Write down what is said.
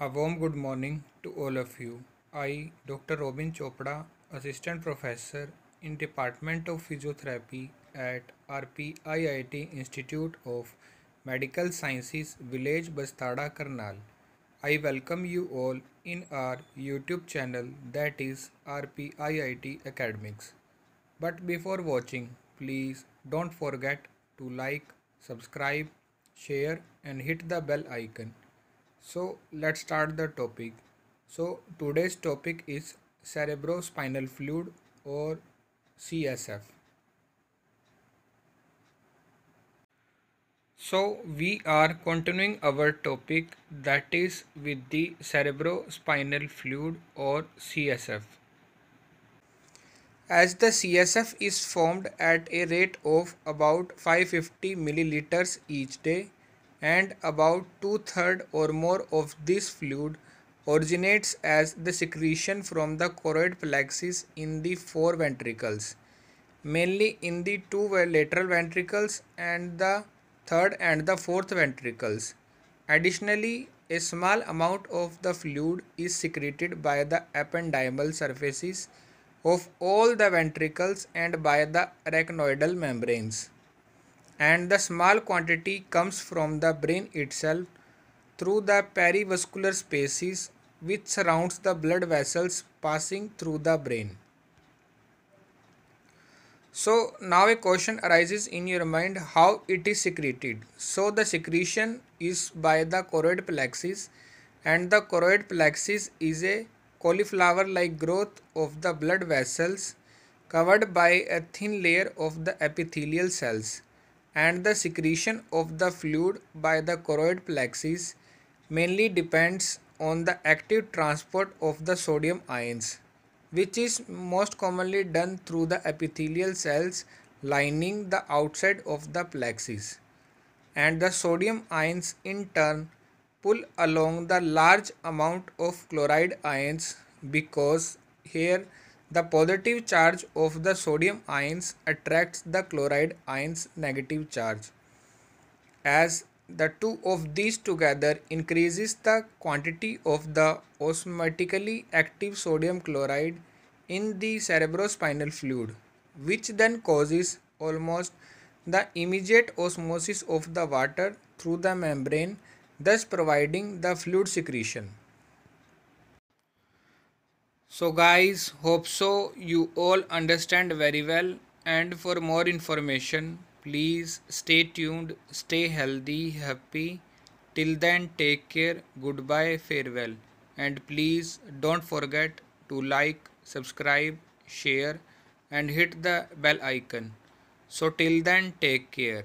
A warm good morning to all of you. I, Dr. Robin Chopra, Assistant Professor in Department of Physiotherapy at RPIIT Institute of Medical Sciences Village Bastada Karnal. I welcome you all in our YouTube channel that is RPIIT Academics. But before watching, please don't forget to like subscribe share and hit the bell icon so let's start the topic so today's topic is cerebrospinal fluid or CSF so we are continuing our topic that is with the cerebrospinal fluid or CSF as the CSF is formed at a rate of about 550 milliliters each day and about two-thirds or more of this fluid originates as the secretion from the choroid plexus in the four ventricles, mainly in the two lateral ventricles and the third and the fourth ventricles. Additionally, a small amount of the fluid is secreted by the ependymal surfaces of all the ventricles and by the arachnoidal membranes. And the small quantity comes from the brain itself through the perivascular spaces which surrounds the blood vessels passing through the brain. So now a question arises in your mind how it is secreted. So the secretion is by the choroid plexus and the choroid plexus is a cauliflower like growth of the blood vessels covered by a thin layer of the epithelial cells and the secretion of the fluid by the choroid plexus mainly depends on the active transport of the sodium ions which is most commonly done through the epithelial cells lining the outside of the plexus and the sodium ions in turn pull along the large amount of chloride ions because here the positive charge of the sodium ions attracts the chloride ions negative charge as the two of these together increases the quantity of the osmotically active sodium chloride in the cerebrospinal fluid which then causes almost the immediate osmosis of the water through the membrane thus providing the fluid secretion. So guys, hope so you all understand very well and for more information, please stay tuned, stay healthy, happy. Till then, take care, goodbye, farewell. And please don't forget to like, subscribe, share and hit the bell icon. So till then, take care.